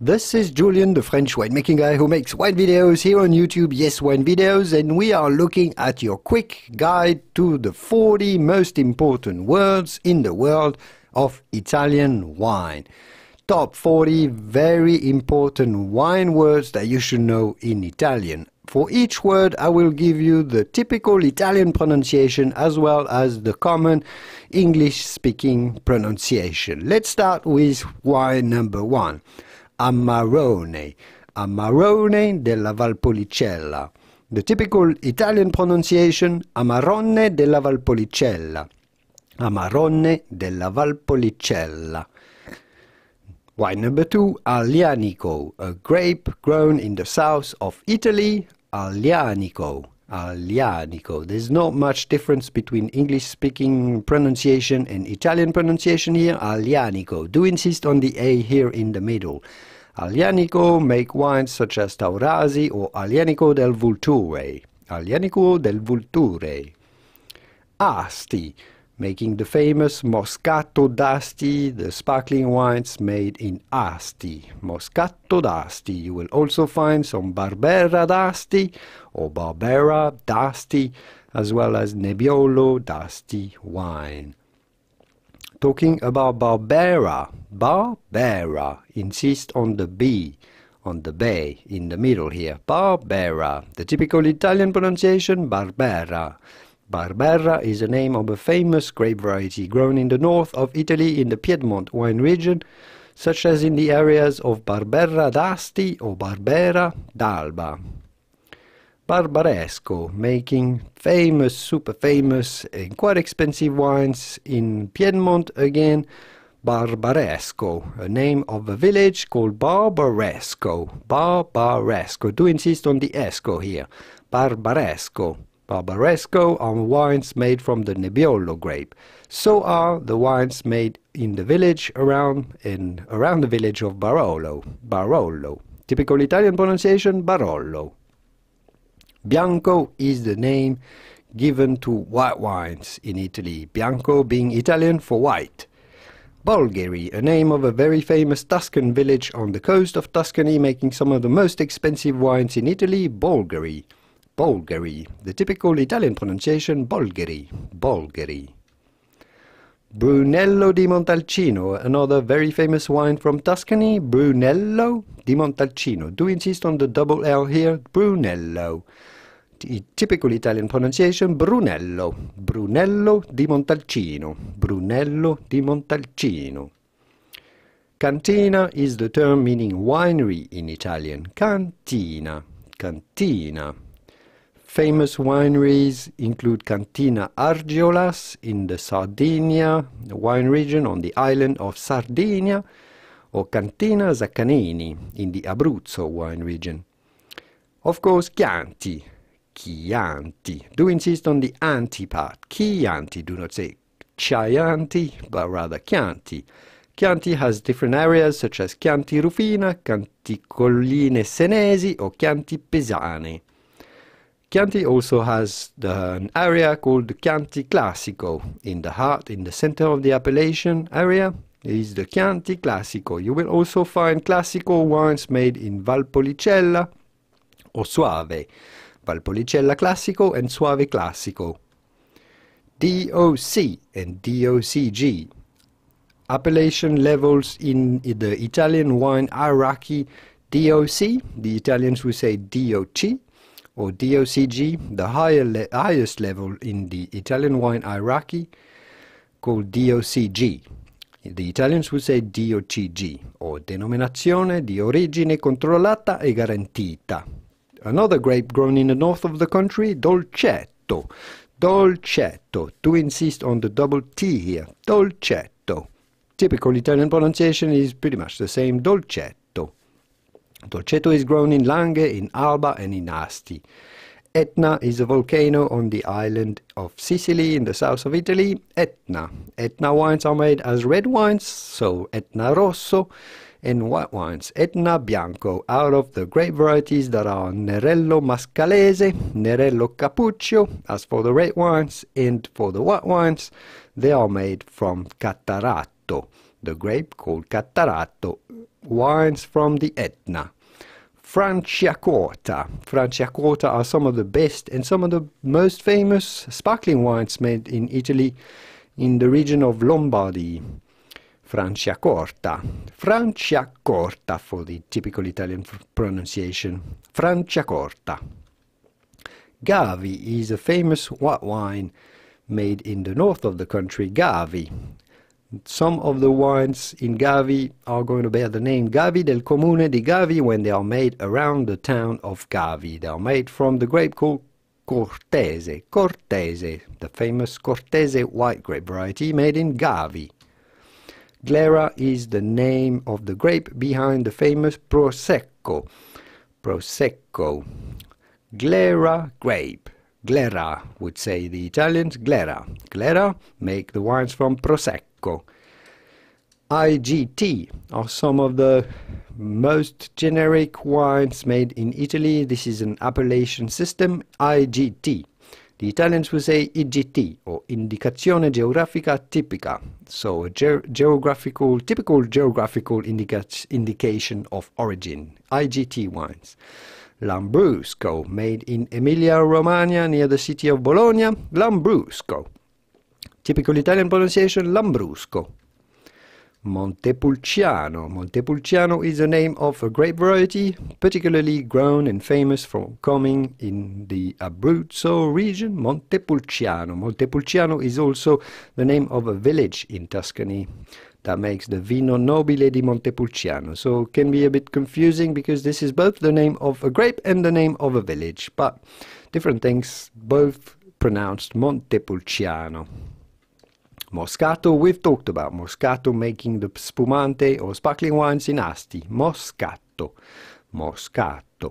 This is Julian, the French winemaking guy who makes wine videos here on YouTube, Yes Wine Videos, and we are looking at your quick guide to the 40 most important words in the world of Italian wine. Top 40 very important wine words that you should know in Italian. For each word, I will give you the typical Italian pronunciation as well as the common English speaking pronunciation. Let's start with wine number one. Amarone, Amarone della Valpolicella. The typical Italian pronunciation, Amarone della Valpolicella. Amarone della Valpolicella. Wine number two, Alianico, a grape grown in the south of Italy, Alianico, Alianico. There's not much difference between English speaking pronunciation and Italian pronunciation here. Alianico. Do insist on the A here in the middle. Alienico make wines such as Taurasi or Alienico del Vulture. Alienico del Vulture. Asti, making the famous Moscato d'Asti, the sparkling wines made in Asti. Moscato d'Asti. You will also find some Barbera d'Asti or Barbera d'Asti, as well as Nebbiolo d'Asti wine. Talking about Barbera, Barbera, insist on the B, on the bay in the middle here. Barbera, the typical Italian pronunciation, Barbera. Barbera is the name of a famous grape variety grown in the north of Italy in the Piedmont wine region, such as in the areas of Barbera d'Asti or Barbera d'Alba. Barbaresco, making famous, super famous, and quite expensive wines in Piedmont again. Barbaresco, a name of a village called Barbaresco. Barbaresco. Do insist on the esco here. Barbaresco. Barbaresco are wines made from the Nebbiolo grape. So are the wines made in the village around in around the village of Barolo. Barolo. Typical Italian pronunciation Barolo. Bianco is the name given to white wines in Italy, bianco being Italian for white. Bulgari, a name of a very famous Tuscan village on the coast of Tuscany making some of the most expensive wines in Italy, Bulgari. Bulgari, the typical Italian pronunciation, Bulgari, Bulgari. Brunello di Montalcino, another very famous wine from Tuscany, Brunello di Montalcino. Do insist on the double L here, Brunello. The typical Italian pronunciation, Brunello. Brunello di Montalcino. Brunello di Montalcino. Cantina is the term meaning winery in Italian. Cantina. Cantina. Famous wineries include Cantina Argiolas in the Sardinia wine region on the island of Sardinia, or Cantina Zaccanini in the Abruzzo wine region. Of course, Chianti, Chianti. Do insist on the anti part. Chianti, do not say Chianti, but rather Chianti. Chianti has different areas such as Chianti Rufina, Chianti Colline Senesi, or Chianti Pesane. Chianti also has the, an area called the Chianti Classico. In the heart, in the center of the appellation area, is the Chianti Classico. You will also find Classico wines made in Valpolicella or Suave. Valpolicella Classico and Suave Classico. DOC and DOCG. Appellation levels in the Italian wine hierarchy DOC, the Italians will say DOC, or DOCG, the higher le highest level in the Italian wine hierarchy called DOCG. The Italians would say DOCG, or Denominazione di Origine Controllata e Garantita. Another grape grown in the north of the country, Dolcetto. Dolcetto, to insist on the double T here, Dolcetto. Typical Italian pronunciation is pretty much the same, Dolcetto. Torceto is grown in Lange, in Alba and in Asti. Etna is a volcano on the island of Sicily in the south of Italy. Etna. Etna wines are made as red wines, so Etna Rosso, and white wines, Etna Bianco, out of the grape varieties that are Nerello Mascalese, Nerello Capuccio. As for the red wines and for the white wines, they are made from Cataratto, the grape called Cataratto wines from the Etna. Franciacorta. Franciacorta are some of the best and some of the most famous sparkling wines made in Italy in the region of Lombardy. Franciacorta. Franciacorta for the typical Italian pronunciation. Franciacorta. Gavi is a famous white wine made in the north of the country, Gavi. Some of the wines in Gavi are going to bear the name Gavi del Comune di Gavi when they are made around the town of Gavi. They are made from the grape called Cortese, Cortese, the famous Cortese white grape variety made in Gavi. Glera is the name of the grape behind the famous Prosecco. Prosecco. Glera grape. Glera would say the Italians. Glera. Glera make the wines from Prosecco. IGT are some of the most generic wines made in Italy. This is an appellation system, IGT. The Italians would say IGT, or Indicazione Geografica Tipica, so a ge geographical, typical geographical indica indication of origin, IGT wines. Lambrusco, made in Emilia-Romagna near the city of Bologna, Lambrusco Typical Italian pronunciation, Lambrusco. Montepulciano. Montepulciano is the name of a grape variety, particularly grown and famous for coming in the Abruzzo region, Montepulciano. Montepulciano is also the name of a village in Tuscany that makes the Vino Nobile di Montepulciano. So it can be a bit confusing because this is both the name of a grape and the name of a village, but different things, both pronounced Montepulciano. Moscato, we've talked about Moscato making the spumante or sparkling wines in Asti. Moscato. Moscato.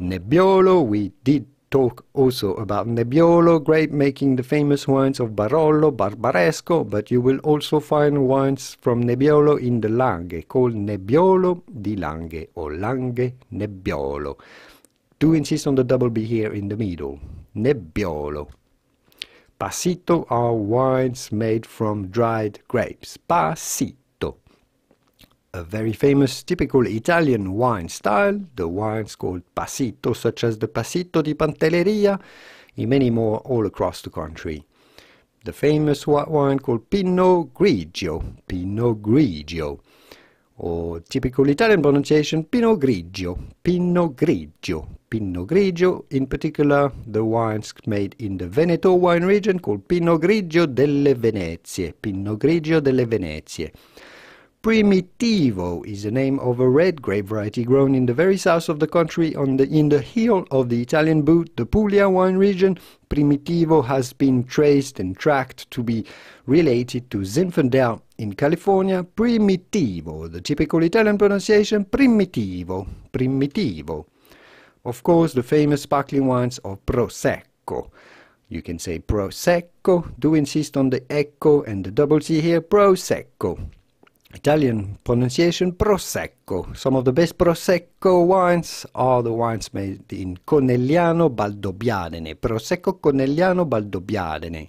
Nebbiolo, we did talk also about Nebbiolo grape making the famous wines of Barolo, Barbaresco, but you will also find wines from Nebbiolo in the Langhe, called Nebbiolo di Langhe or Langhe Nebbiolo. Do insist on the double B here in the middle. Nebbiolo. Pasito are wines made from dried grapes. Pasito. A very famous typical Italian wine style, the wines called Pasito, such as the Pasito di Pantelleria, and many more all across the country. The famous white wine called Pinot Grigio. Pinot Grigio. o typical Italian pronunciation Pinot Grigio Pinot Grigio Pinot Grigio in particular the wines made in the Veneto wine region called Pinot Grigio delle Venezie Pinot Grigio delle Venezie Primitivo is the name of a red grape variety grown in the very south of the country on the, in the heel of the Italian boot, the Puglia wine region. Primitivo has been traced and tracked to be related to Zinfandel in California. Primitivo, the typical Italian pronunciation, primitivo, primitivo. Of course, the famous sparkling wines of Prosecco. You can say Prosecco, do insist on the echo and the double C here, Prosecco. Italian pronunciation Prosecco. Some of the best Prosecco wines are the wines made in Conegliano Baldobbiadene. Prosecco Conegliano Baldobbiadene.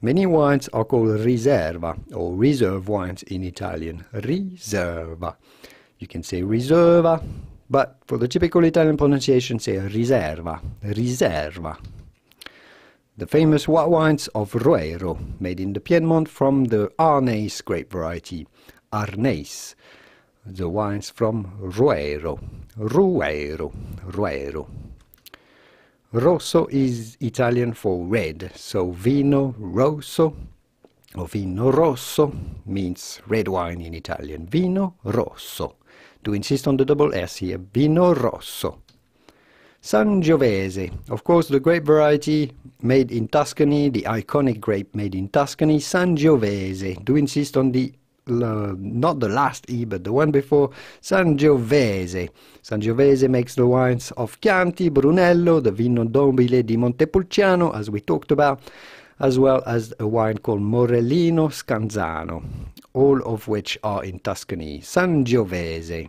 Many wines are called riserva or reserve wines in Italian. Riserva. You can say riserva, but for the typical Italian pronunciation, say riserva. Riserva. The famous white wines of Roero, made in the Piedmont from the Arnais grape variety, Arnais. The wines from Roero, Ruero, Roero. Rosso is Italian for red, so vino rosso or vino rosso means red wine in Italian. Vino rosso. To insist on the double S here, vino rosso. Sangiovese, of course, the grape variety made in Tuscany, the iconic grape made in Tuscany, Sangiovese. Do insist on the uh, not the last E, but the one before Sangiovese. Sangiovese makes the wines of Chianti, Brunello, the Vino Nobile di Montepulciano, as we talked about, as well as a wine called Morellino Scanzano, all of which are in Tuscany. Sangiovese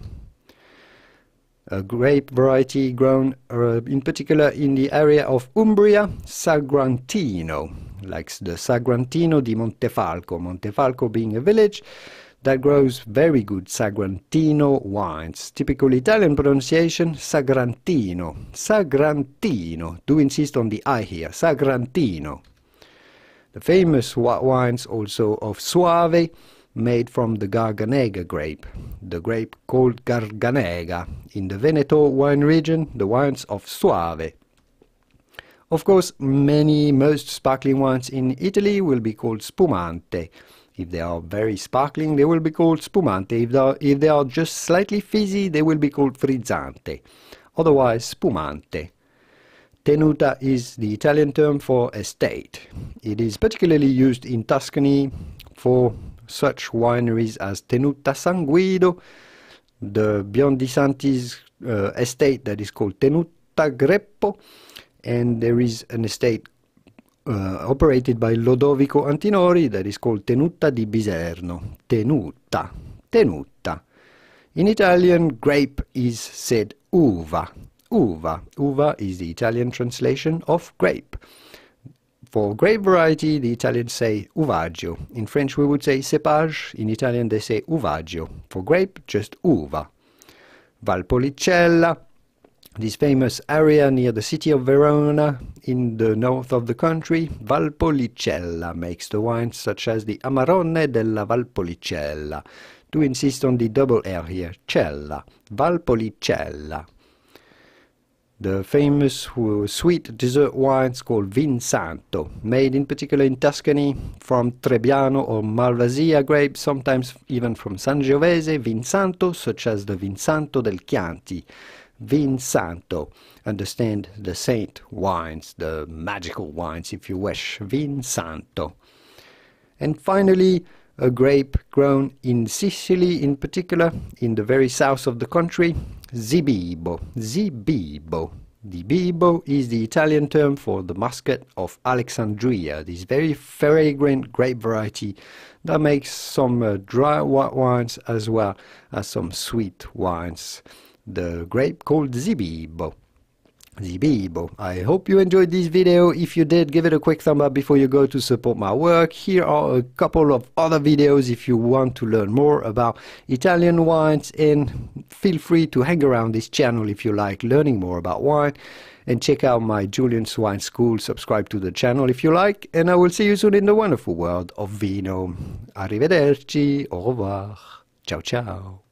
a grape variety grown uh, in particular in the area of Umbria, Sagrantino, like the Sagrantino di Montefalco, Montefalco being a village that grows very good Sagrantino wines. Typical Italian pronunciation, Sagrantino, Sagrantino, do insist on the I here, Sagrantino. The famous wines also of Suave, made from the Garganega grape, the grape called Garganega. In the Veneto wine region, the wines of Suave. Of course, many most sparkling wines in Italy will be called spumante. If they are very sparkling, they will be called spumante. If they are, if they are just slightly fizzy, they will be called frizzante, otherwise spumante. Tenuta is the Italian term for estate. It is particularly used in Tuscany for such wineries as Tenuta Sanguido, the Biondi Santi's uh, estate that is called Tenuta Greppo, and there is an estate uh, operated by Lodovico Antinori that is called Tenuta di Biserno. Tenuta. Tenuta. In Italian, grape is said uva. Uva. Uva is the Italian translation of grape. Uva. For grape variety, the Italians say uvaggio. In French, we would say cépage. In Italian, they say uvaggio. For grape, just uva. Valpolicella, this famous area near the city of Verona in the north of the country, Valpolicella makes the wines such as the Amarone della Valpolicella. To insist on the double R here, cella, Valpolicella the famous uh, sweet dessert wines called Santo, made in particular in Tuscany from Trebbiano or Malvasia grapes, sometimes even from Sangiovese, Santo, such as the Santo del Chianti, Santo. Understand the saint wines, the magical wines, if you wish, Santo. And finally, a grape grown in Sicily, in particular, in the very south of the country, Zibibo, Zibibo. The bibo is the Italian term for the muscat of Alexandria, this very fragrant grape variety that makes some uh, dry white wines as well as some sweet wines. The grape called Zibibo. Zibibo. I hope you enjoyed this video. If you did, give it a quick thumb up before you go to support my work. Here are a couple of other videos if you want to learn more about Italian wines and feel free to hang around this channel if you like learning more about wine and check out my Julian's Wine School. Subscribe to the channel if you like and I will see you soon in the wonderful world of vino. Arrivederci, au revoir, ciao ciao.